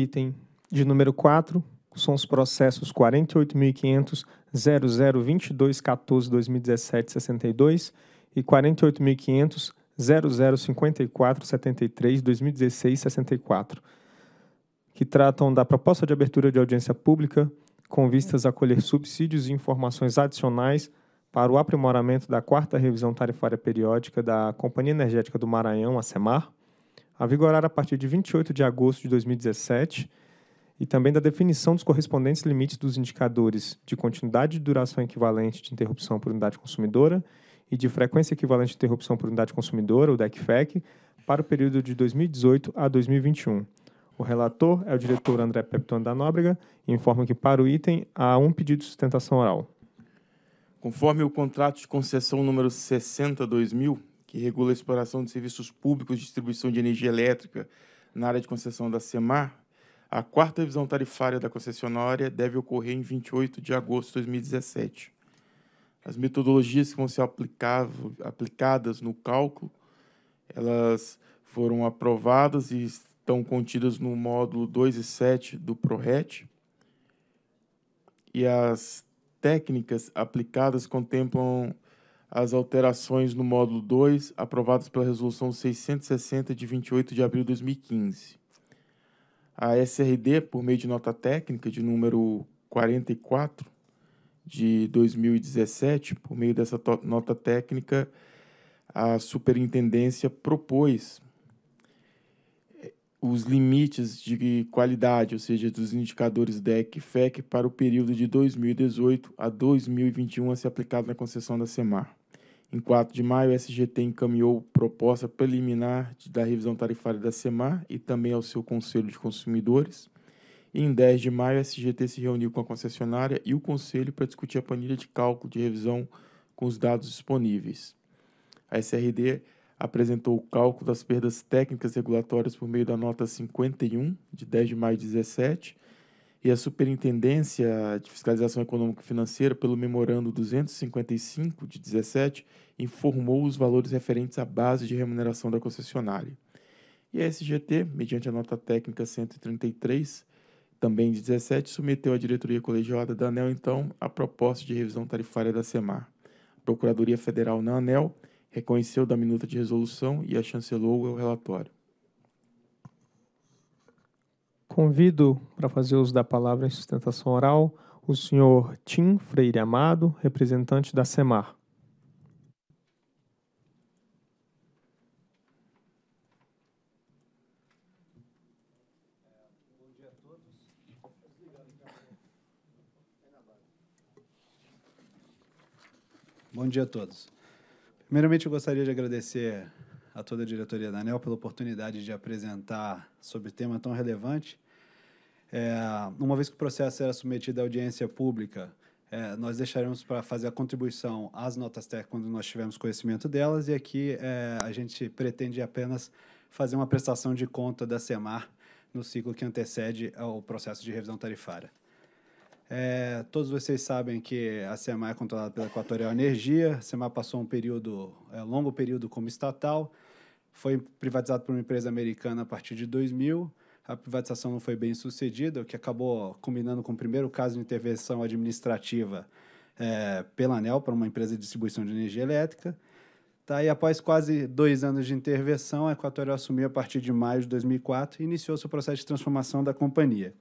Item de número 4 são os processos 48.500.0022.14.2017.62 e 48.500.0054.73.2016.64, que tratam da proposta de abertura de audiência pública com vistas a colher subsídios e informações adicionais para o aprimoramento da quarta revisão tarifária periódica da Companhia Energética do Maranhão, a CEMAR, a vigorar a partir de 28 de agosto de 2017, e também da definição dos correspondentes limites dos indicadores de continuidade de duração equivalente de interrupção por unidade consumidora e de frequência equivalente de interrupção por unidade consumidora, o DECFEC, para o período de 2018 a 2021. O relator é o diretor André Pepton da Nóbrega e informa que, para o item, há um pedido de sustentação oral. Conforme o contrato de concessão número 60-2000, que regula a exploração de serviços públicos de distribuição de energia elétrica na área de concessão da SEMAR, a quarta revisão tarifária da concessionária deve ocorrer em 28 de agosto de 2017. As metodologias que vão ser aplicadas no cálculo, elas foram aprovadas e estão contidas no módulo 2 e 7 do PRORET. E as técnicas aplicadas contemplam as alterações no módulo 2 aprovadas pela Resolução 660 de 28 de abril de 2015. A SRD, por meio de nota técnica de número 44 de 2017, por meio dessa nota técnica, a Superintendência propôs os limites de qualidade, ou seja, dos indicadores DEC e FEC para o período de 2018 a 2021 a ser aplicado na concessão da SEMAR. Em 4 de maio, a SGT encaminhou proposta preliminar da revisão tarifária da SEMAR e também ao seu Conselho de Consumidores. em 10 de maio, a SGT se reuniu com a concessionária e o Conselho para discutir a planilha de cálculo de revisão com os dados disponíveis. A SRD apresentou o cálculo das perdas técnicas regulatórias por meio da nota 51, de 10 de maio de 17, e a Superintendência de Fiscalização Econômica e Financeira, pelo memorando 255, de 17, informou os valores referentes à base de remuneração da concessionária. E a SGT, mediante a nota técnica 133, também de 17, submeteu à diretoria colegiada da ANEL, então, a proposta de revisão tarifária da SEMAR. A Procuradoria Federal na ANEL reconheceu da minuta de resolução e a chancelou relatório. Convido para fazer uso da palavra em sustentação oral o senhor Tim Freire Amado, representante da SEMAR. Bom dia a todos. Primeiramente, eu gostaria de agradecer a toda a diretoria da ANEL pela oportunidade de apresentar sobre tema tão relevante. É, uma vez que o processo era submetido à audiência pública, é, nós deixaremos para fazer a contribuição às notas técnicas quando nós tivermos conhecimento delas, e aqui é, a gente pretende apenas fazer uma prestação de conta da SEMAR no ciclo que antecede ao processo de revisão tarifária. É, todos vocês sabem que a SEMA é controlada pela Equatorial Energia. A SEMA passou um período, é, longo período como estatal. Foi privatizado por uma empresa americana a partir de 2000. A privatização não foi bem sucedida, o que acabou combinando com o primeiro caso de intervenção administrativa é, pela ANEL para uma empresa de distribuição de energia elétrica. Tá, e após quase dois anos de intervenção, a Equatorial assumiu a partir de maio de 2004 e iniciou seu processo de transformação da companhia.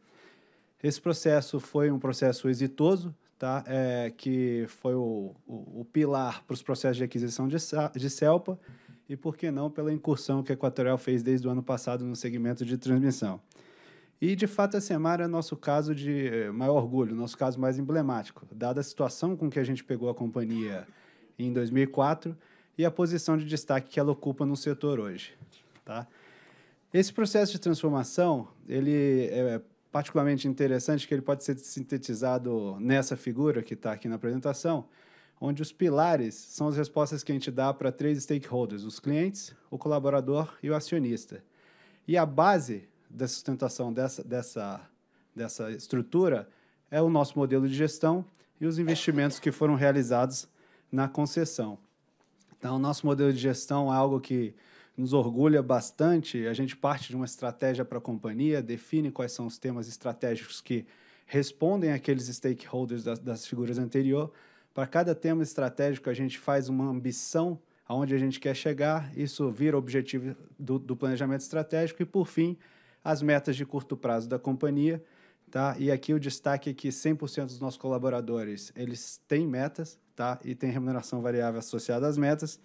Esse processo foi um processo exitoso, tá? É, que foi o, o, o pilar para os processos de aquisição de, de CELPA e, por que não, pela incursão que a Equatorial fez desde o ano passado no segmento de transmissão. E, de fato, a Semar é nosso caso de eh, maior orgulho, nosso caso mais emblemático, dada a situação com que a gente pegou a companhia em 2004 e a posição de destaque que ela ocupa no setor hoje. Tá? Esse processo de transformação ele é, particularmente interessante que ele pode ser sintetizado nessa figura que está aqui na apresentação, onde os pilares são as respostas que a gente dá para três stakeholders: os clientes, o colaborador e o acionista. E a base da sustentação dessa, dessa, dessa estrutura é o nosso modelo de gestão e os investimentos que foram realizados na concessão. Então, o nosso modelo de gestão é algo que nos orgulha bastante. A gente parte de uma estratégia para a companhia, define quais são os temas estratégicos que respondem àqueles stakeholders das, das figuras anterior. Para cada tema estratégico, a gente faz uma ambição aonde a gente quer chegar, isso vira objetivo do, do planejamento estratégico e, por fim, as metas de curto prazo da companhia, tá? E aqui o destaque é que 100% dos nossos colaboradores, eles têm metas, tá? E tem remuneração variável associada às metas.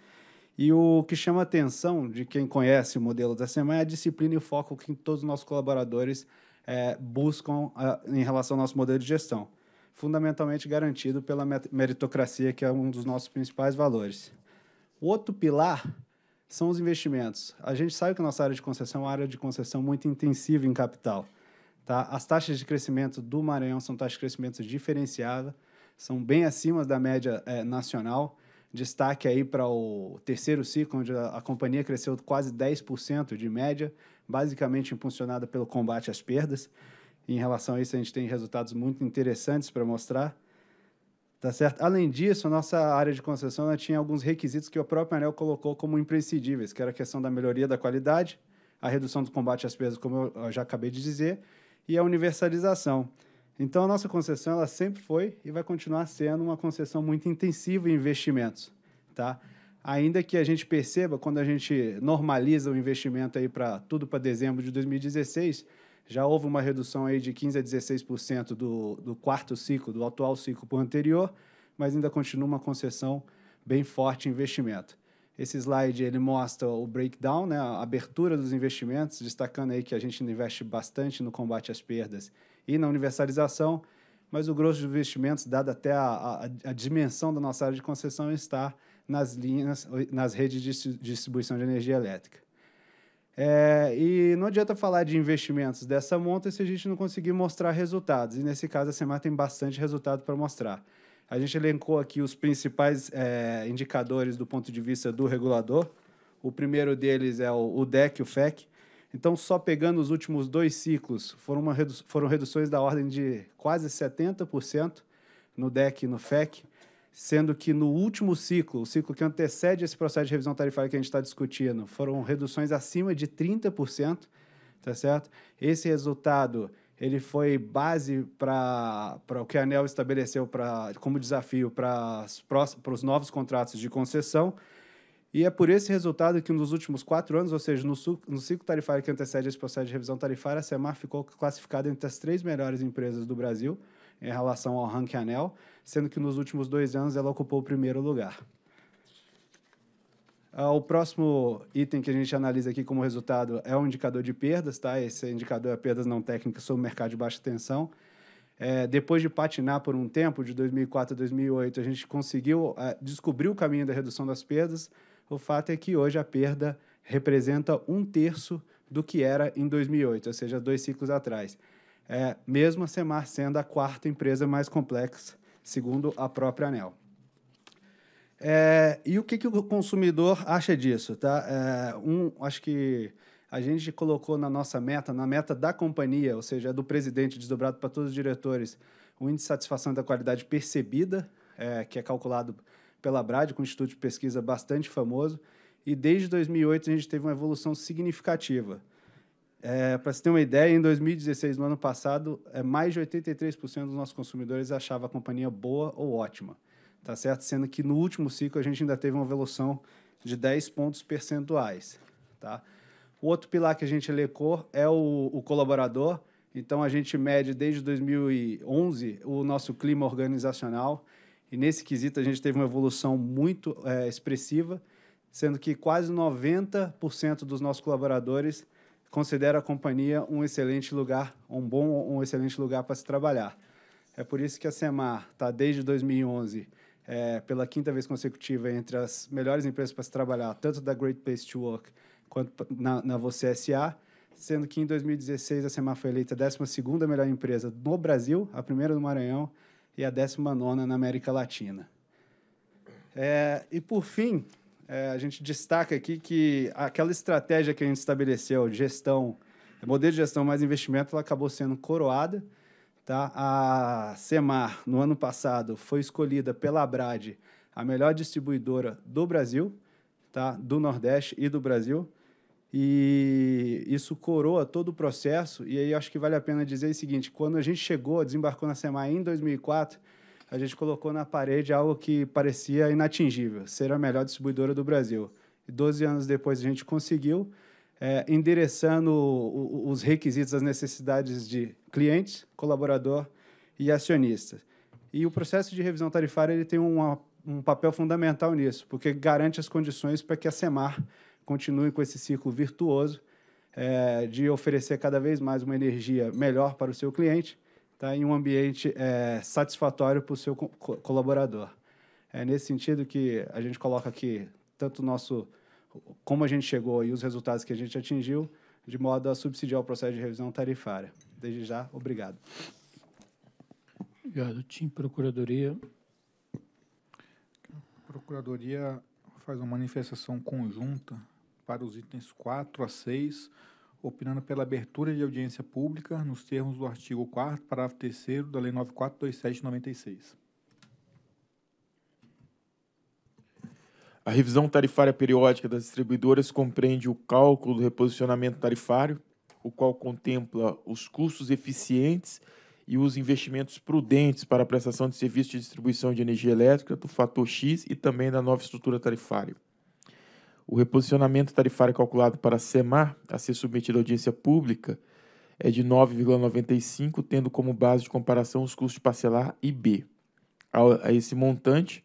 E o que chama a atenção de quem conhece o modelo da semana é a disciplina e o foco que todos os nossos colaboradores é, buscam a, ah, em relação ao nosso modelo de gestão, fundamentalmente garantido pela meritocracia, que é um dos nossos principais valores. O outro pilar são os investimentos. A gente sabe que a nossa área de concessão é uma área de concessão muito intensiva em capital. Tá? As taxas de crescimento do Maranhão são taxas de crescimento diferenciadas, são bem acima da média é, nacional. Destaque aí para o terceiro ciclo, onde a, a companhia cresceu quase 10% de média, basicamente impulsionada pelo combate às perdas. em relação a isso, a gente tem resultados muito interessantes para mostrar. Tá certo? Além disso, a nossa área de concessão tinha alguns requisitos que o próprio ANEL colocou como imprescindíveis, que era a questão da melhoria da qualidade, a redução do combate às perdas, como eu já acabei de dizer, e a universalização. Então, a nossa concessão ela sempre foi e vai continuar sendo uma concessão muito intensiva em investimentos, tá? Ainda que a gente perceba, quando a gente normaliza o investimento aí para tudo para dezembro de 2016, já houve uma redução aí de 15% a 16% do, do quarto ciclo, do atual ciclo para o anterior, mas ainda continua uma concessão bem forte em investimento. Esse slide ele mostra o breakdown, né, a abertura dos investimentos, destacando aí que a gente investe bastante no combate às perdas e na universalização, mas o grosso de investimentos, dada até a, a, a, dimensão da nossa área de concessão, está nas linhas, nas redes de distribuição de energia elétrica. É, e não adianta falar de investimentos dessa monta se a gente não conseguir mostrar resultados. E nesse caso, a Semar tem bastante resultado para mostrar. A gente elencou aqui os principais é, indicadores do ponto de vista do regulador. O primeiro deles é o DEC, o FEC, então, só pegando os últimos dois ciclos, foram, uma redu foram reduções da ordem de quase 70% no DEC e no FEC, sendo que no último ciclo, o ciclo que antecede esse processo de revisão tarifária que a gente está discutindo, foram reduções acima de 30%, tá certo? Esse resultado ele foi base para o que a ANEL estabeleceu pra, como desafio para os novos contratos de concessão, e é por esse resultado que, nos últimos quatro anos, ou seja, no, no ciclo tarifário que antecede esse processo de revisão tarifária, a SEMAR ficou classificada entre as três melhores empresas do Brasil em relação ao ranking ANEL, sendo que nos últimos dois anos ela ocupou o primeiro lugar. Ah, o próximo item que a gente analisa aqui como resultado é o indicador de perdas, tá? Esse indicador é perdas não técnicas sobre o mercado de baixa tensão. É, depois de patinar por um tempo, de 2004 a 2008, a gente conseguiu ah, descobrir o caminho da redução das perdas, o fato é que hoje a perda representa um terço do que era em 2008, ou seja, dois ciclos atrás. É, mesmo a Semar sendo a quarta empresa mais complexa, segundo a própria ANEL. É, e o que, que o consumidor acha disso? Tá? É, um, acho que a gente colocou na nossa meta, na meta da companhia, ou seja, do presidente desdobrado para todos os diretores, o índice de satisfação da qualidade percebida, é, que é calculado pela Brad, com um instituto de pesquisa bastante famoso, e desde 2008 a gente teve uma evolução significativa. É, Para se ter uma ideia, em 2016, no ano passado, é, mais de 83% dos nossos consumidores achava a companhia boa ou ótima, tá certo? Sendo que no último ciclo a gente ainda teve uma evolução de 10 pontos percentuais, tá? O outro pilar que a gente elecou é o, o colaborador. Então a gente mede desde 2011 o nosso clima organizacional e nesse quesito a gente teve uma evolução muito é, expressiva, sendo que quase 90% dos nossos colaboradores considera a companhia um excelente lugar, um bom, um excelente lugar para se trabalhar. É por isso que a Semar está desde 2011 é, pela quinta vez consecutiva entre as melhores empresas para se trabalhar, tanto da Great Place to Work quanto na, na Você SA, sendo que em 2016 a Semar foi eleita a 12ª melhor empresa no Brasil, a primeira do Maranhão, e a 19 na América Latina. É, e, por fim, é, a gente destaca aqui que aquela estratégia que a gente estabeleceu, gestão, modelo de gestão mais investimento, ela acabou sendo coroada. Tá? A CEMAR, no ano passado, foi escolhida pela Abrad a melhor distribuidora do Brasil, tá? do Nordeste e do Brasil. E isso coroa todo o processo. E aí acho que vale a pena dizer o seguinte: quando a gente chegou, desembarcou na Semar em 2004, a gente colocou na parede algo que parecia inatingível: ser a melhor distribuidora do Brasil. E 12 anos depois a gente conseguiu, é, endereçando o, o, os requisitos, as necessidades de clientes, colaborador e acionista. E o processo de revisão tarifária ele tem uma, um papel fundamental nisso, porque garante as condições para que a SEMAR continue com esse ciclo virtuoso é, de oferecer cada vez mais uma energia melhor para o seu cliente, tá? em um ambiente é, satisfatório para o seu co colaborador. É nesse sentido que a gente coloca aqui tanto nosso como a gente chegou e os resultados que a gente atingiu, de modo a subsidiar o processo de revisão tarifária. Desde já, obrigado. Obrigado. Tim, Procuradoria. A Procuradoria faz uma manifestação conjunta para os itens 4 a 6, opinando pela abertura de audiência pública nos termos do artigo 4 parágrafo 3 da Lei 9427/96. A revisão tarifária periódica das distribuidoras compreende o cálculo do reposicionamento tarifário, o qual contempla os custos eficientes e os investimentos prudentes para a prestação de serviço de distribuição de energia elétrica do fator X e também da nova estrutura tarifária. O reposicionamento tarifário calculado para a SEMAR, a ser submetido à audiência pública, é de 9,95, tendo como base de comparação os custos parcelar e B. A esse montante,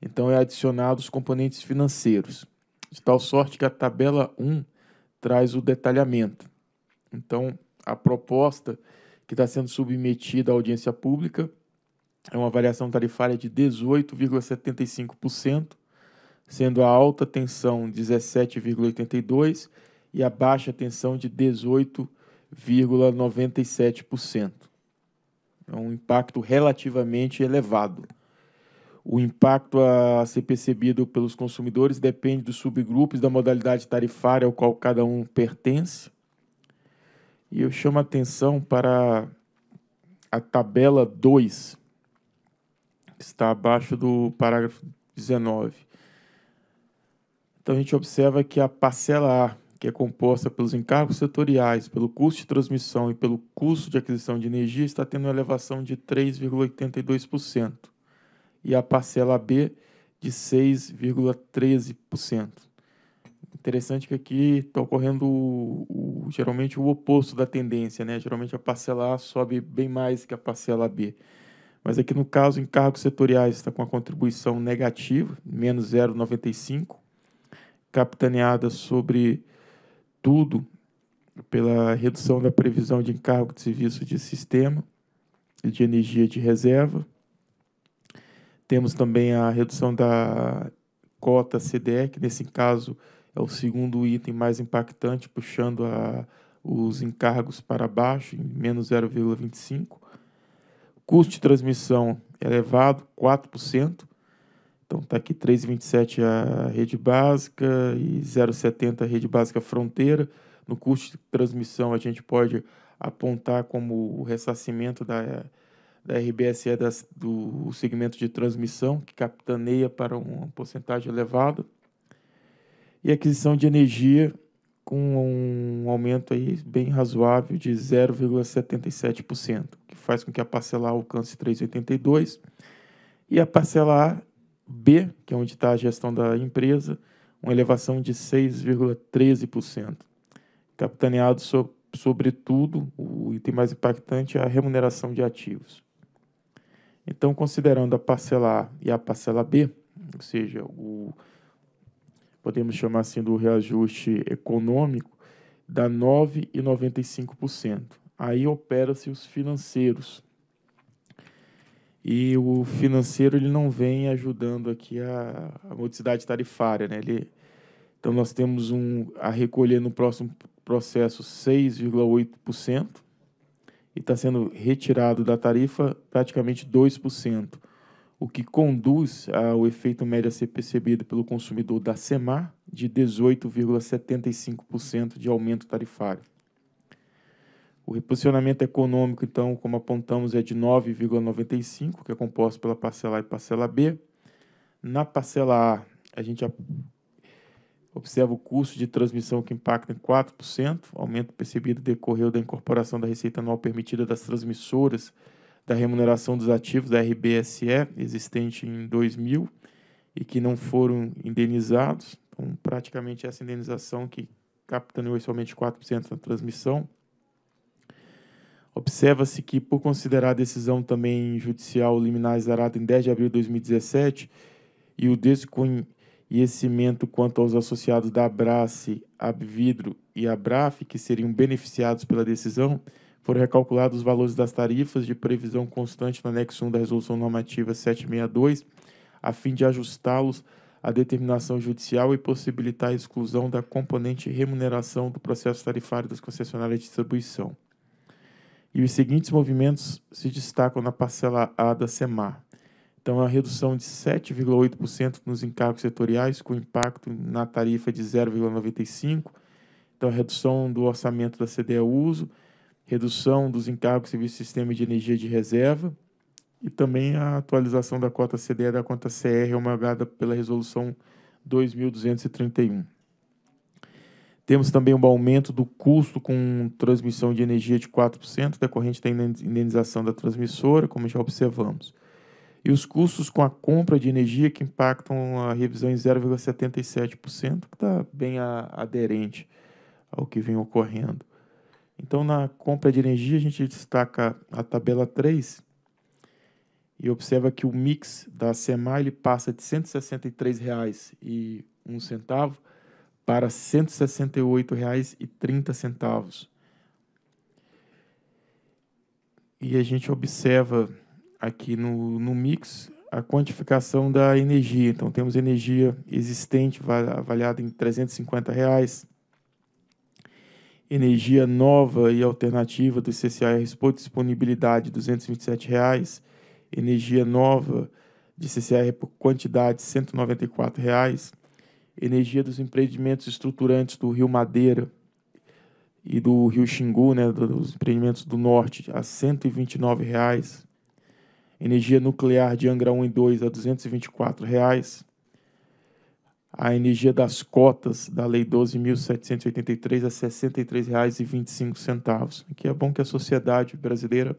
então, é adicionado os componentes financeiros, de tal sorte que a tabela 1 traz o detalhamento. Então, a proposta que está sendo submetida à audiência pública é uma variação tarifária de 18,75% sendo a alta tensão 17,82% e a baixa tensão de 18,97%. É um impacto relativamente elevado. O impacto a ser percebido pelos consumidores depende dos subgrupos da modalidade tarifária ao qual cada um pertence. E eu chamo a atenção para a tabela 2, que está abaixo do parágrafo 19 então a gente observa que a parcela A, que é composta pelos encargos setoriais, pelo custo de transmissão e pelo custo de aquisição de energia, está tendo uma elevação de 3,82%, e a parcela B de 6,13%. Interessante que aqui está ocorrendo o, o, geralmente o oposto da tendência, né? Geralmente a parcela A sobe bem mais que a parcela B. Mas aqui no caso, encargos setoriais está com a contribuição negativa, menos 0,95 capitaneada sobre tudo pela redução da previsão de encargo de serviço de sistema e de energia de reserva. Temos também a redução da cota CDE, que nesse caso é o segundo item mais impactante, puxando a, os encargos para baixo, em menos 0,25. Custo de transmissão elevado, 4%. Então está aqui 3,27 a rede básica e 0,70 a rede básica fronteira. No custo de transmissão a gente pode apontar como o ressarcimento da, da RBSE das, do segmento de transmissão, que capitaneia para uma porcentagem elevada. E aquisição de energia com um aumento aí bem razoável de 0,77%, que faz com que a parcela alcance 3,82% e a parcela A B, que é onde está a gestão da empresa, uma elevação de 6,13%, capitaneado so, sobretudo, o item mais impactante é a remuneração de ativos. Então, considerando a parcela A e a parcela B, ou seja, o, podemos chamar assim do reajuste econômico, dá 9,95%. Aí opera-se os financeiros, e o financeiro ele não vem ajudando aqui a, a modicidade tarifária, né? Ele, então nós temos um a recolher no próximo processo 6,8% e está sendo retirado da tarifa praticamente 2%, o que conduz ao efeito médio a ser percebido pelo consumidor da Semar de 18,75% de aumento tarifário. O reposicionamento econômico, então, como apontamos, é de 9,95, que é composto pela parcela A e parcela B. Na parcela A, a gente observa o custo de transmissão que impacta em 4%, aumento percebido decorreu da incorporação da receita anual permitida das transmissoras da remuneração dos ativos da RBSE, existente em 2000, e que não foram indenizados. Então, praticamente essa indenização que capitaneou somente 4% da transmissão. Observa-se que, por considerar a decisão também judicial liminar zerada em 10 de abril de 2017 e o desconhecimento quanto aos associados da Abrace, Abvidro e Abraf, que seriam beneficiados pela decisão, foram recalculados os valores das tarifas de previsão constante no anexo 1 da Resolução Normativa 762, a fim de ajustá-los à determinação judicial e possibilitar a exclusão da componente remuneração do processo tarifário das concessionárias de distribuição e os seguintes movimentos se destacam na parcela A da SEMAR. Então, a redução de 7,8% nos encargos setoriais, com impacto na tarifa de 0,95%. Então, a redução do orçamento da CDE Uso, redução dos encargos do sistema de energia de reserva e também a atualização da cota CDE da conta CR homologada pela Resolução 2231. Temos também um aumento do custo com transmissão de energia de 4%, decorrente da indenização da transmissora, como já observamos. E os custos com a compra de energia, que impactam a revisão em 0,77%, que está bem a, aderente ao que vem ocorrendo. Então, na compra de energia, a gente destaca a tabela 3 e observa que o mix da SEMAI ele passa de R$ 163,01 para R$ 168,30. E a gente observa aqui no, no mix a quantificação da energia. Então, temos energia existente avaliada em R$ 350, reais, energia nova e alternativa do CCR por disponibilidade R$ 227, energia nova de CCR por quantidade R$ 194, energia dos empreendimentos estruturantes do Rio Madeira e do Rio Xingu, né, dos empreendimentos do norte, a R$ 129,00. Energia nuclear de Angra 1 e 2 a R$ 224,00. A energia das cotas da Lei 12.783 a R$ 63,25. Que é bom que a sociedade brasileira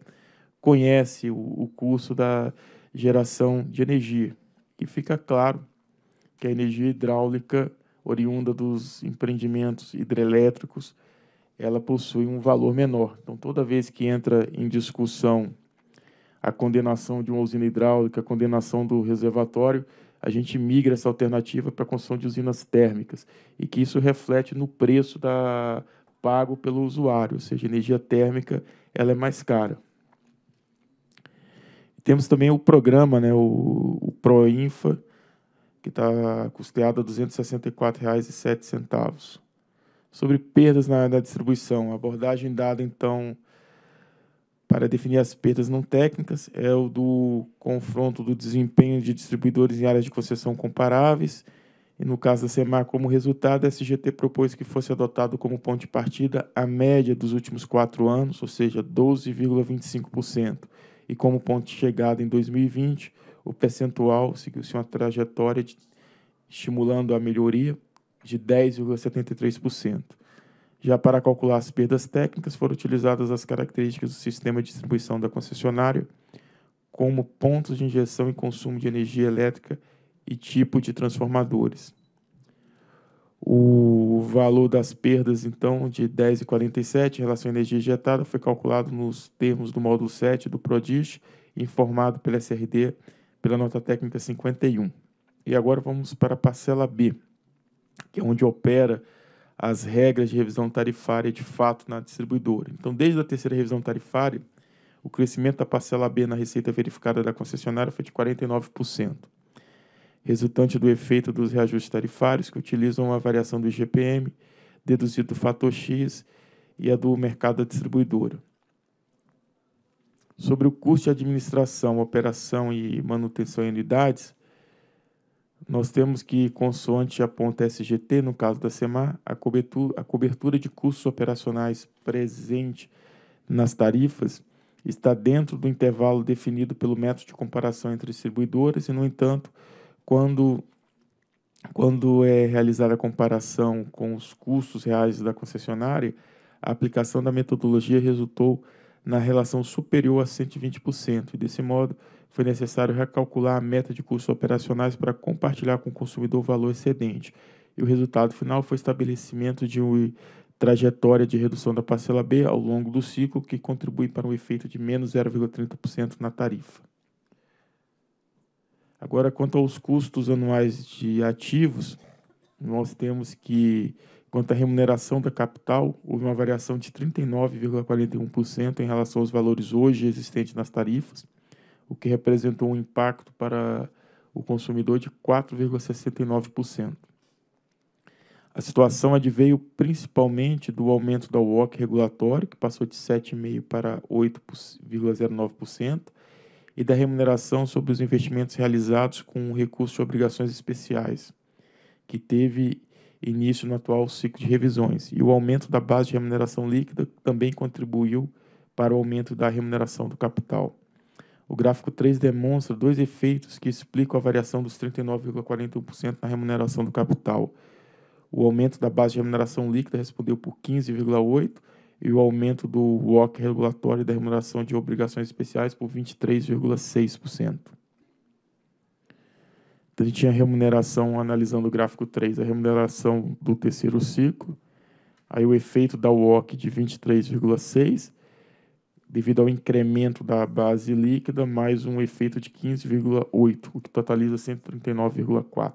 conhece o, o da geração de energia. E fica claro que é a energia hidráulica oriunda dos empreendimentos hidrelétricos, ela possui um valor menor. Então, toda vez que entra em discussão a condenação de uma usina hidráulica, a condenação do reservatório, a gente migra essa alternativa para a construção de usinas térmicas e que isso reflete no preço da pago pelo usuário, ou seja, a energia térmica ela é mais cara. Temos também o programa, né, o, o ProInfa, que está custeada a R$ 264,07. Sobre perdas na, na distribuição, a abordagem dada, então, para definir as perdas não técnicas é o do confronto do desempenho de distribuidores em áreas de concessão comparáveis. E no caso da SEMAR, como resultado, a SGT propôs que fosse adotado como ponto de partida a média dos últimos quatro anos, ou seja, 12,25%, e como ponto de chegada em 2020, o percentual seguiu-se uma trajetória de, estimulando a melhoria de 10,73%. Já para calcular as perdas técnicas, foram utilizadas as características do sistema de distribuição da concessionária, como pontos de injeção e consumo de energia elétrica e tipo de transformadores. O valor das perdas, então, de 10,47 em relação à energia injetada foi calculado nos termos do módulo 7 do PRODIS, informado pela SRD pela nota técnica 51. E agora vamos para a parcela B, que é onde opera as regras de revisão tarifária de fato na distribuidora. Então, desde a terceira revisão tarifária, o crescimento da parcela B na receita verificada da concessionária foi de 49%, resultante do efeito dos reajustes tarifários que utilizam a variação do IGPM, deduzido do fator X e a do mercado da distribuidora sobre o custo de administração, operação e manutenção em unidades, nós temos que, consoante aponta SGT, no caso da SEMAR, a cobertura, a cobertura de custos operacionais presente nas tarifas está dentro do intervalo definido pelo método de comparação entre distribuidoras e, no entanto, quando, quando é realizada a comparação com os custos reais da concessionária, a aplicação da metodologia resultou na relação superior a 120%, e desse modo foi necessário recalcular a meta de custos operacionais para compartilhar com o consumidor o valor excedente. E o resultado final foi o estabelecimento de uma trajetória de redução da parcela B ao longo do ciclo, que contribui para um efeito de menos 0,30% na tarifa. Agora, quanto aos custos anuais de ativos, nós temos que Quanto à remuneração da capital, houve uma variação de 39,41% em relação aos valores hoje existentes nas tarifas, o que representou um impacto para o consumidor de 4,69%. A situação adveio principalmente do aumento da WOC regulatório, que passou de 7,5% para 8,09%, e da remuneração sobre os investimentos realizados com recurso de obrigações especiais, que teve início no atual ciclo de revisões, e o aumento da base de remuneração líquida também contribuiu para o aumento da remuneração do capital. O gráfico 3 demonstra dois efeitos que explicam a variação dos 39,41% na remuneração do capital. O aumento da base de remuneração líquida respondeu por 15,8% e o aumento do WOC regulatório da remuneração de obrigações especiais por 23,6%. Então, a gente tinha remuneração, analisando o gráfico 3, a remuneração do terceiro ciclo, aí o efeito da WOC de 23,6, devido ao incremento da base líquida, mais um efeito de 15,8, o que totaliza 139,4.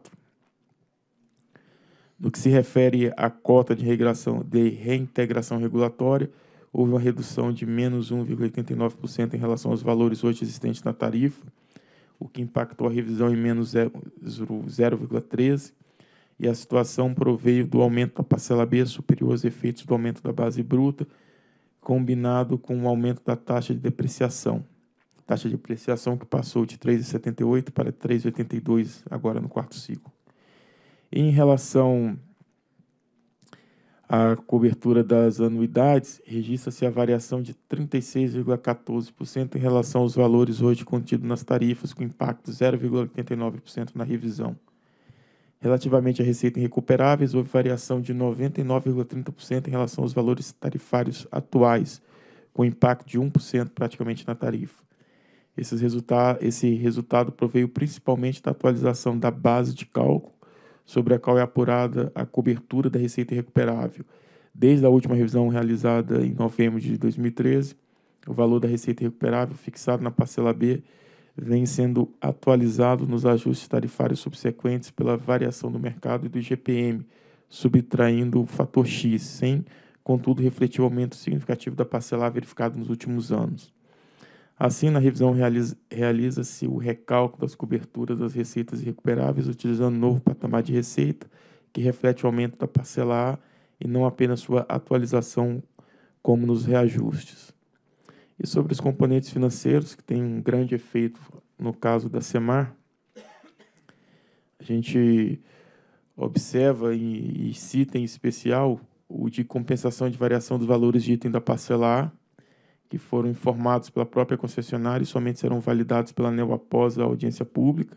No que se refere à cota de, regração, de reintegração regulatória, houve uma redução de menos 1,89% em relação aos valores hoje existentes na tarifa, o que impactou a revisão em menos 0,13, e a situação proveio do aumento da parcela B superior aos efeitos do aumento da base bruta, combinado com o aumento da taxa de depreciação. Taxa de depreciação que passou de 3,78 para 3,82 agora no quarto ciclo. Em relação a cobertura das anuidades, registra-se a variação de 36,14% em relação aos valores hoje contidos nas tarifas, com impacto 0,89% na revisão. Relativamente à receita em recuperáveis, houve variação de 99,30% em relação aos valores tarifários atuais, com impacto de 1% praticamente na tarifa. Esse resultado, esse resultado proveio principalmente da atualização da base de cálculo sobre a qual é apurada a cobertura da receita recuperável. Desde a última revisão realizada em novembro de 2013, o valor da receita recuperável fixado na parcela B vem sendo atualizado nos ajustes tarifários subsequentes pela variação do mercado e do IGPM, subtraindo o fator X, sem, contudo, refletir o aumento significativo da parcela verificado nos últimos anos. Assim, na revisão realiza-se o recálculo das coberturas das receitas irrecuperáveis, utilizando um novo patamar de receita, que reflete o aumento da parcela A e não apenas sua atualização como nos reajustes. E sobre os componentes financeiros, que tem um grande efeito no caso da SEMAR, a gente observa e, e cita em especial o de compensação de variação dos valores de item da parcela A, que foram informados pela própria concessionária e somente serão validados pela ANEL após a audiência pública.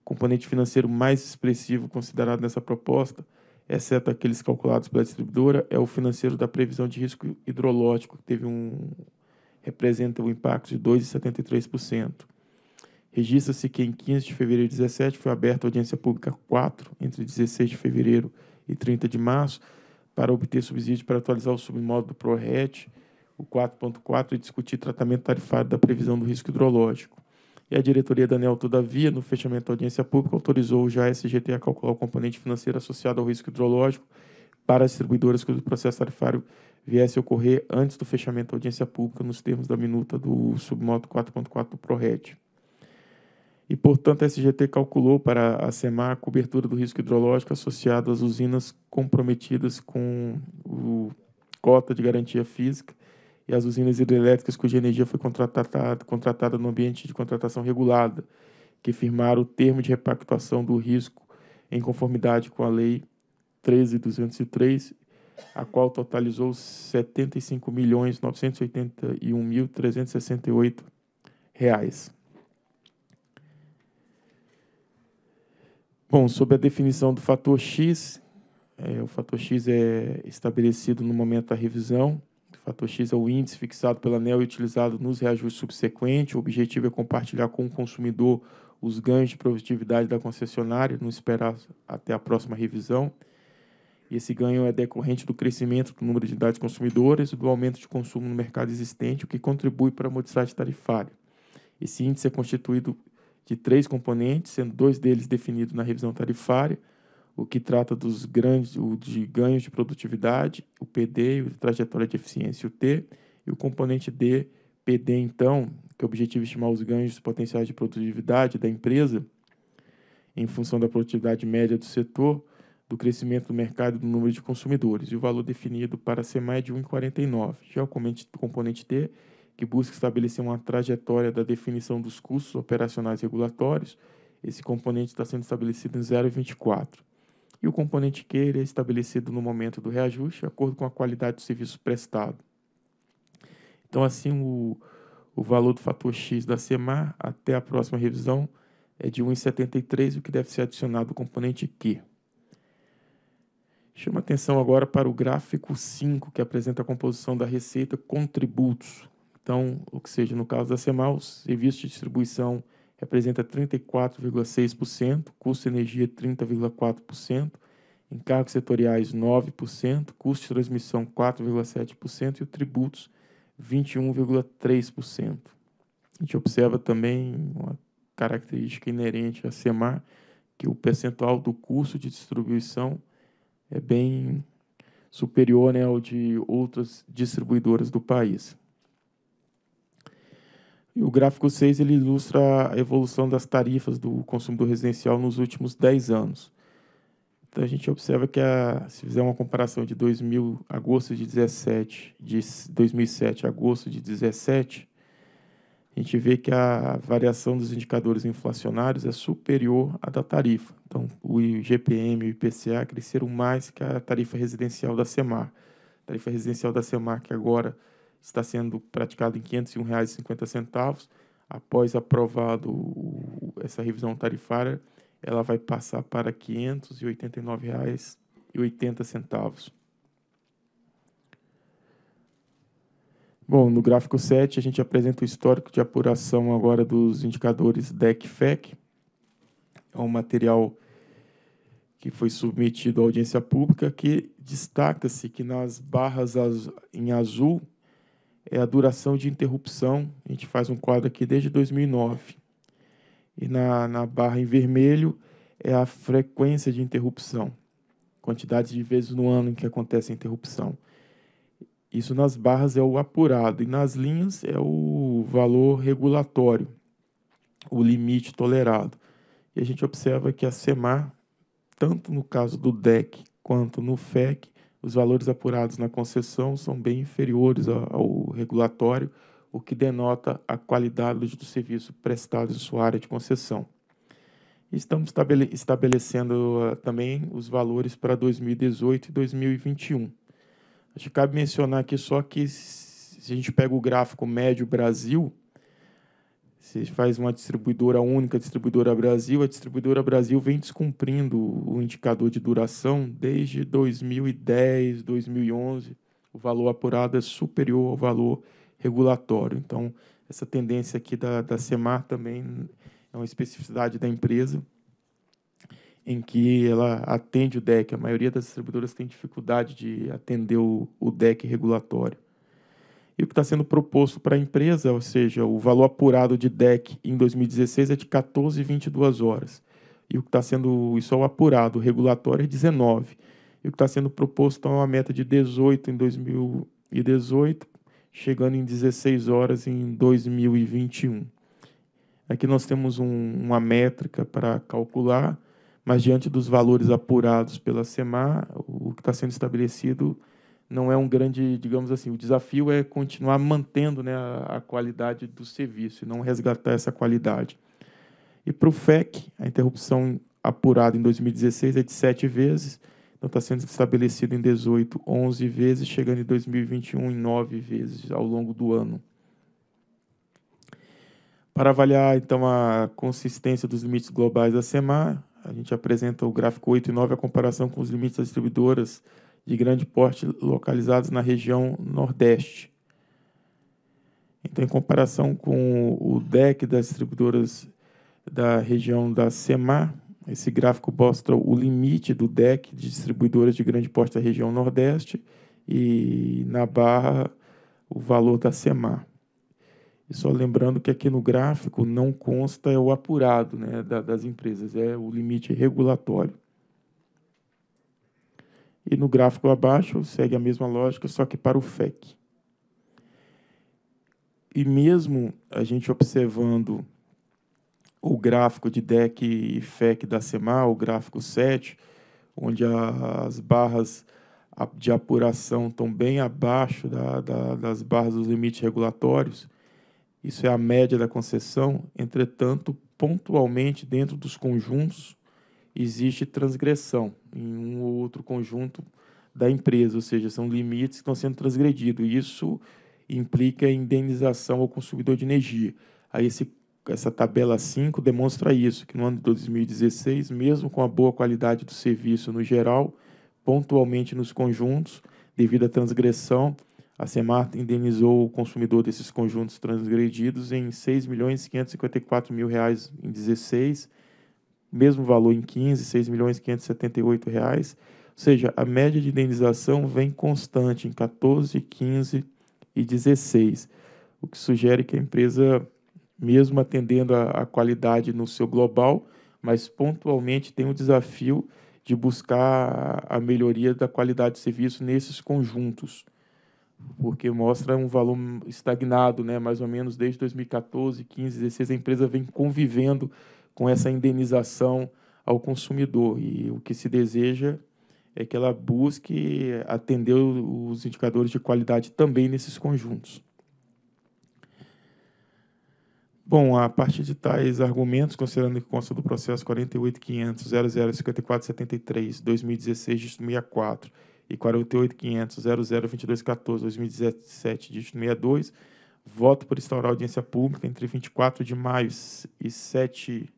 O componente financeiro mais expressivo considerado nessa proposta, exceto aqueles calculados pela distribuidora, é o financeiro da previsão de risco hidrológico, que teve um representa o um impacto de 2,73%. Registra-se que em 15 de fevereiro de 17 foi aberta a audiência pública 4, entre 16 de fevereiro e 30 de março, para obter subsídio para atualizar o submódulo do ProRet, o 4.4 e discutir tratamento tarifário da previsão do risco hidrológico. E a diretoria da ANEL, todavia, no fechamento da audiência pública, autorizou já a SGT a calcular o componente financeiro associado ao risco hidrológico para as distribuidoras cujo processo tarifário viesse a ocorrer antes do fechamento da audiência pública, nos termos da minuta do submoto 4.4 do PRORED. E, portanto, a SGT calculou para a SEMAR a cobertura do risco hidrológico associado às usinas comprometidas com o cota de garantia física e as usinas hidrelétricas cuja energia foi contratada, contratada no ambiente de contratação regulada, que firmaram o termo de repactuação do risco em conformidade com a Lei 13.203, a qual totalizou 75.981.368 reais. Bom, sobre a definição do fator X, é, o fator X é estabelecido no momento da revisão, fator X é o índice fixado pela ANEL e utilizado nos reajustes subsequentes. O objetivo é compartilhar com o consumidor os ganhos de produtividade da concessionária, não esperar até a próxima revisão. E esse ganho é decorrente do crescimento do número de unidades consumidoras e do aumento de consumo no mercado existente, o que contribui para a modicidade tarifária. Esse índice é constituído de três componentes, sendo dois deles definidos na revisão tarifária – o que trata dos grandes, o de ganhos de produtividade, o PD, o de trajetória de eficiência, o T, e o componente D, PD, então, que é o objetivo é estimar os ganhos potenciais de produtividade da empresa em função da produtividade média do setor, do crescimento do mercado e do número de consumidores, e o valor definido para ser mais de 1,49. Já é o componente T, que busca estabelecer uma trajetória da definição dos custos operacionais regulatórios, esse componente está sendo estabelecido em 0,24 e o componente que ele é estabelecido no momento do reajuste, de acordo com a qualidade do serviço prestado. Então, assim, o, o valor do fator X da CEMAR até a próxima revisão é de 1,73, o que deve ser adicionado ao componente Q. Chama atenção agora para o gráfico 5, que apresenta a composição da receita com tributos. Então, ou seja, no caso da CEMAR, os serviços de distribuição representa 34,6%, custo de energia 30,4%, encargos setoriais 9%, custo de transmissão 4,7% e o tributos 21,3%. A gente observa também uma característica inerente à SEMAR, que o percentual do custo de distribuição é bem superior né, ao de outras distribuidoras do país. E o gráfico 6 ele ilustra a evolução das tarifas do consumo do residencial nos últimos 10 anos. Então a gente observa que a, se fizer uma comparação de 2000, agosto de 17, de 2007 a agosto de 17, a gente vê que a variação dos indicadores inflacionários é superior à da tarifa. Então, o IGPM e o IPCA cresceram mais que a tarifa residencial da Semar. A tarifa residencial da Semar que agora está sendo praticado em R$ 501,50. Após aprovado essa revisão tarifária, ela vai passar para R$ 589,80. Bom, no gráfico 7, a gente apresenta o histórico de apuração agora dos indicadores DEC-FEC. É um material que foi submetido à audiência pública, que destaca-se que nas barras em azul é a duração de interrupção. A gente faz um quadro aqui desde 2009. E na, na barra em vermelho é a frequência de interrupção, quantidade de vezes no ano em que acontece a interrupção. Isso nas barras é o apurado e nas linhas é o valor regulatório, o limite tolerado. E a gente observa que a SEMAR, tanto no caso do DEC quanto no FEC, os valores apurados na concessão são bem inferiores ao regulatório, o que denota a qualidade do serviço prestado em sua área de concessão. Estamos estabelecendo ah, também os valores para 2018 e 2021. Acho que cabe mencionar aqui só que, se a gente pega o gráfico médio Brasil, você faz uma distribuidora única, distribuidora Brasil, a distribuidora Brasil vem descumprindo o indicador de duração desde 2010, 2011. O valor apurado é superior ao valor regulatório. Então, essa tendência aqui da, da Semar também é uma especificidade da empresa, em que ela atende o DEC. A maioria das distribuidoras tem dificuldade de atender o, o DEC regulatório. E o que está sendo proposto para a empresa, ou seja, o valor apurado de DEC em 2016 é de 14,22 horas. E o que está sendo, isso é o apurado, o regulatório é 19. E o que está sendo proposto é uma meta de 18 em 2018, chegando em 16 horas em 2021. Aqui nós temos um, uma métrica para calcular, mas diante dos valores apurados pela SEMAR, o que está sendo estabelecido não é um grande, digamos assim, o desafio é continuar mantendo né, a, a qualidade do serviço e não resgatar essa qualidade. E para o FEC, a interrupção apurada em 2016 é de 7 vezes, então está sendo estabelecido em 18, 11 vezes, chegando em 2021 em 9 vezes ao longo do ano. Para avaliar, então, a consistência dos limites globais da SEMAR, a gente apresenta o gráfico 8 e 9, a comparação com os limites das distribuidoras de grande porte localizados na região Nordeste. Então, em comparação com o DEC das distribuidoras da região da SEMAR, esse gráfico mostra o limite do DEC de distribuidoras de grande porte da região Nordeste e, na barra, o valor da SEMAR. E só lembrando que aqui no gráfico não consta o apurado né, das empresas, é o limite regulatório. E no gráfico abaixo segue a mesma lógica, só que para o FEC. E mesmo a gente observando o gráfico de DEC e FEC da SEMA, o gráfico 7, onde as barras de apuração estão bem abaixo da, da, das barras dos limites regulatórios. Isso é a média da concessão. Entretanto, pontualmente, dentro dos conjuntos, existe transgressão em um ou outro conjunto da empresa, ou seja, são limites que estão sendo transgredidos. Isso implica indenização ao consumidor de energia. Aí esse, essa tabela 5 demonstra isso, que no ano de 2016, mesmo com a boa qualidade do serviço no geral, pontualmente nos conjuntos, devido à transgressão, a Semar indenizou o consumidor desses conjuntos transgredidos em R$ 6.554.000 em 16 mesmo valor em 15, 6 milhões 578 reais. Ou seja, a média de indenização vem constante em 14, 15 e 16, o que sugere que a empresa, mesmo atendendo a, a qualidade no seu global, mas pontualmente tem o desafio de buscar a melhoria da qualidade de serviço nesses conjuntos, porque mostra um valor estagnado, né? mais ou menos desde 2014, 15, 16, a empresa vem convivendo com essa indenização ao consumidor. E o que se deseja é que ela busque atender os indicadores de qualidade também nesses conjuntos. Bom, a partir de tais argumentos, considerando que consta do processo 48.500.0054.73.2016-64 e 48.500.0022.14.2017-62, voto por instaurar audiência pública entre 24 de maio e 7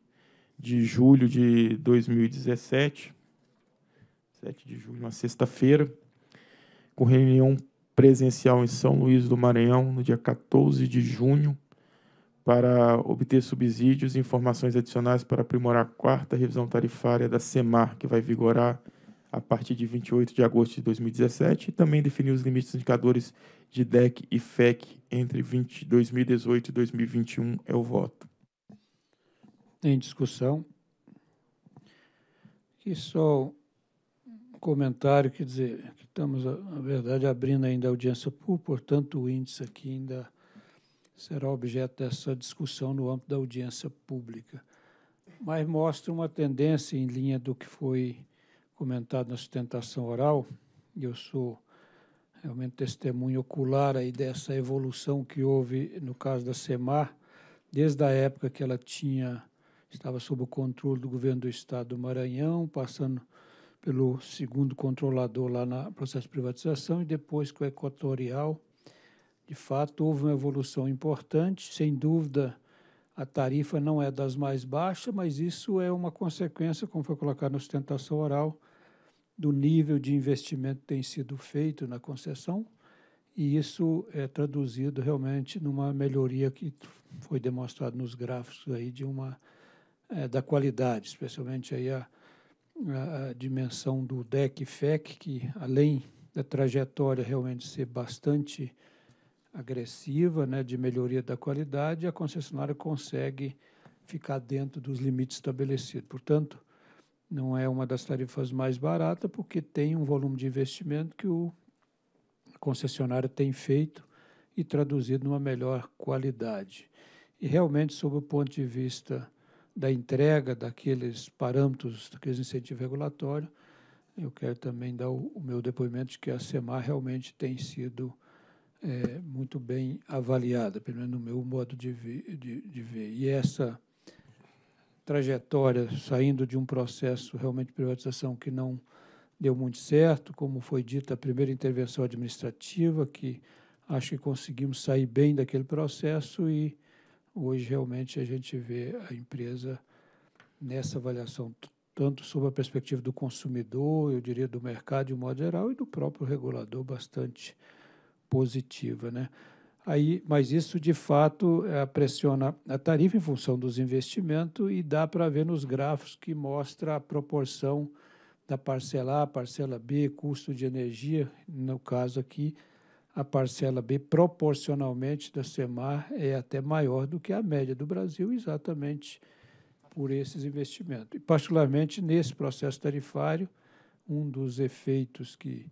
de julho de 2017, 7 de julho, uma sexta-feira, com reunião presencial em São Luís do Maranhão, no dia 14 de junho, para obter subsídios e informações adicionais para aprimorar a quarta revisão tarifária da SEMAR, que vai vigorar a partir de 28 de agosto de 2017, e também definir os limites dos indicadores de DEC e FEC entre 20, 2018 e 2021 é o voto em discussão, que só um comentário que dizer que estamos, na verdade, abrindo ainda a audiência pública, portanto, o índice aqui ainda será objeto dessa discussão no âmbito da audiência pública. Mas mostra uma tendência em linha do que foi comentado na sustentação oral, e eu sou realmente testemunho ocular aí dessa evolução que houve no caso da SEMAR, desde a época que ela tinha estava sob o controle do governo do estado do Maranhão, passando pelo segundo controlador lá no processo de privatização e depois com o Equatorial. De fato, houve uma evolução importante. Sem dúvida, a tarifa não é das mais baixas, mas isso é uma consequência, como foi colocado na sustentação oral, do nível de investimento que tem sido feito na concessão. E isso é traduzido realmente numa melhoria que foi demonstrado nos gráficos aí de uma é, da qualidade, especialmente aí a, a, a dimensão do DEC FEC, que além da trajetória realmente ser bastante agressiva, né, de melhoria da qualidade, a concessionária consegue ficar dentro dos limites estabelecidos. Portanto, não é uma das tarifas mais baratas, porque tem um volume de investimento que o concessionário tem feito e traduzido numa melhor qualidade. E realmente, sob o ponto de vista da entrega daqueles parâmetros, daqueles incentivos regulatórios, eu quero também dar o, o meu depoimento de que a SEMAR realmente tem sido é, muito bem avaliada, pelo menos no meu modo de, vi, de, de ver. E essa trajetória, saindo de um processo realmente de privatização que não deu muito certo, como foi dita a primeira intervenção administrativa, que acho que conseguimos sair bem daquele processo e Hoje, realmente, a gente vê a empresa nessa avaliação, tanto sob a perspectiva do consumidor, eu diria do mercado de um modo geral, e do próprio regulador, bastante positiva. Né? Aí, mas isso, de fato, é, pressiona a tarifa em função dos investimentos e dá para ver nos gráficos que mostra a proporção da parcela A, parcela B, custo de energia, no caso aqui, a parcela B proporcionalmente da CEMAR é até maior do que a média do Brasil, exatamente por esses investimentos. E, particularmente, nesse processo tarifário, um dos efeitos que,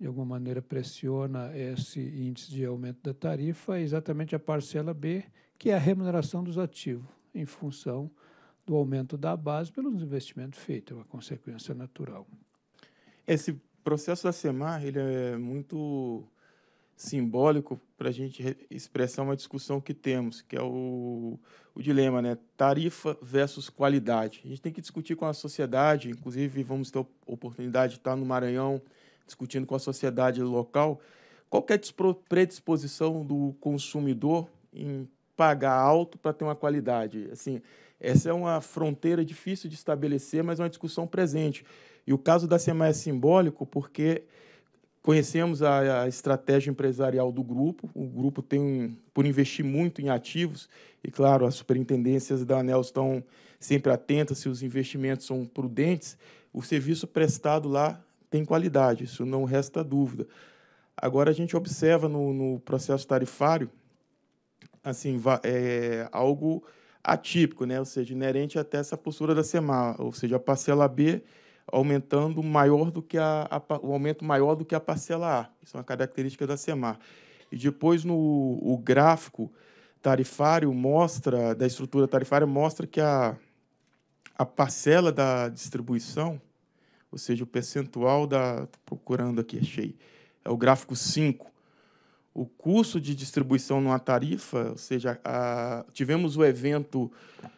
de alguma maneira, pressiona esse índice de aumento da tarifa é exatamente a parcela B, que é a remuneração dos ativos, em função do aumento da base pelos investimentos feitos, é uma consequência natural. Esse processo da CEMAR ele é muito simbólico para a gente expressar uma discussão que temos, que é o, o dilema, né? Tarifa versus qualidade. A gente tem que discutir com a sociedade, inclusive vamos ter a oportunidade de estar no Maranhão discutindo com a sociedade local Qual é a predisposição do consumidor em pagar alto para ter uma qualidade. Assim, essa é uma fronteira difícil de estabelecer, mas é uma discussão presente. E o caso da SEMA é simbólico porque Conhecemos a, a, estratégia empresarial do grupo. O grupo tem, por investir muito em ativos, e claro, as superintendências da ANEL estão sempre atentas se os investimentos são prudentes. O serviço prestado lá tem qualidade, isso não resta dúvida. Agora, a gente observa no, no processo tarifário assim, é, algo atípico, né? ou seja, inerente até essa postura da SEMAR, ou seja, a parcela B aumentando maior do que a, a, o aumento maior do que a parcela A. Isso é uma característica da CEMAR. E depois no o gráfico tarifário mostra da estrutura tarifária mostra que a, a parcela da distribuição, ou seja, o percentual da procurando aqui achei, é o gráfico 5 o custo de distribuição numa tarifa, ou seja, a, tivemos o evento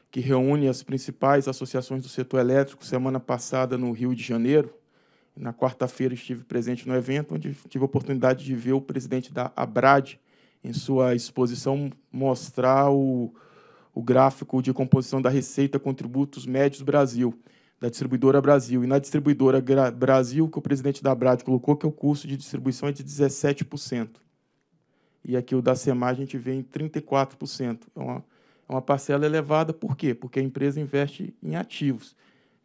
que reúne as principais associações do setor elétrico semana passada no Rio de Janeiro. Na quarta-feira estive presente no evento, onde tive a oportunidade de ver o presidente da Abrad, em sua exposição, mostrar o, o gráfico de composição da receita contributos médios Brasil, da distribuidora Brasil. E na distribuidora Brasil, que o presidente da Abrad colocou que o custo de distribuição é de 17% e aqui o da SEMAR a gente vê em 34%. É uma, é uma parcela elevada, por quê? Porque a empresa investe em ativos.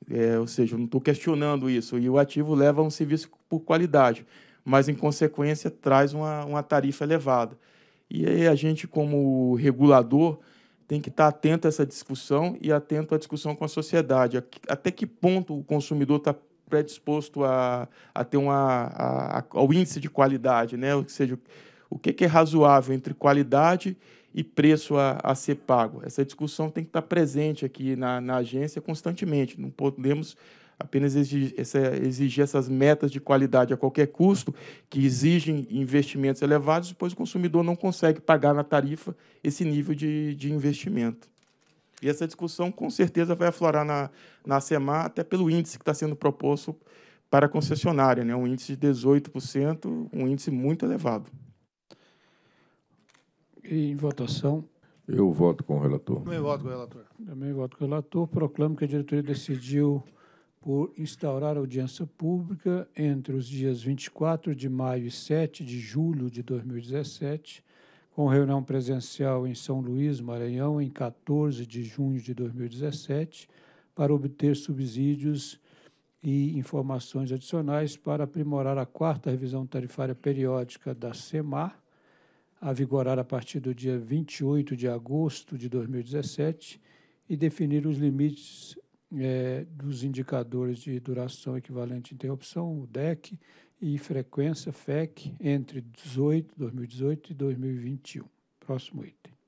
É, ou seja, eu não estou questionando isso. E o ativo leva a um serviço por qualidade, mas, em consequência, traz uma, uma tarifa elevada. E aí a gente, como regulador, tem que estar tá atento a essa discussão e atento à discussão com a sociedade. Até que ponto o consumidor está predisposto a, a ter uma, a, a, ao índice de qualidade, né? ou seja, o que, é razoável entre qualidade e preço a, a, ser pago. Essa discussão tem que estar presente aqui na, na agência constantemente. Não podemos apenas exigir, essa, exigir, essas metas de qualidade a qualquer custo, que exigem investimentos elevados, depois o consumidor não consegue pagar na tarifa esse nível de, de investimento. E essa discussão com certeza vai aflorar na, na até pelo índice que está sendo proposto para a concessionária, né? um índice de 18%, um índice muito elevado. Em votação. Eu voto com o relator. Também voto com o relator. Também voto com o relator. Proclamo que a diretoria decidiu por instaurar audiência pública entre os dias 24 de maio e 7 de julho de 2017, com reunião presencial em São Luís, Maranhão, em 14 de junho de 2017, para obter subsídios e informações adicionais para aprimorar a quarta revisão tarifária periódica da SEMAR, a vigorar a partir do dia 28 de agosto de 2017 e definir os limites é, dos indicadores de duração equivalente à interrupção, o DEC, e frequência FEC entre 18, 2018 e 2021. Próximo item.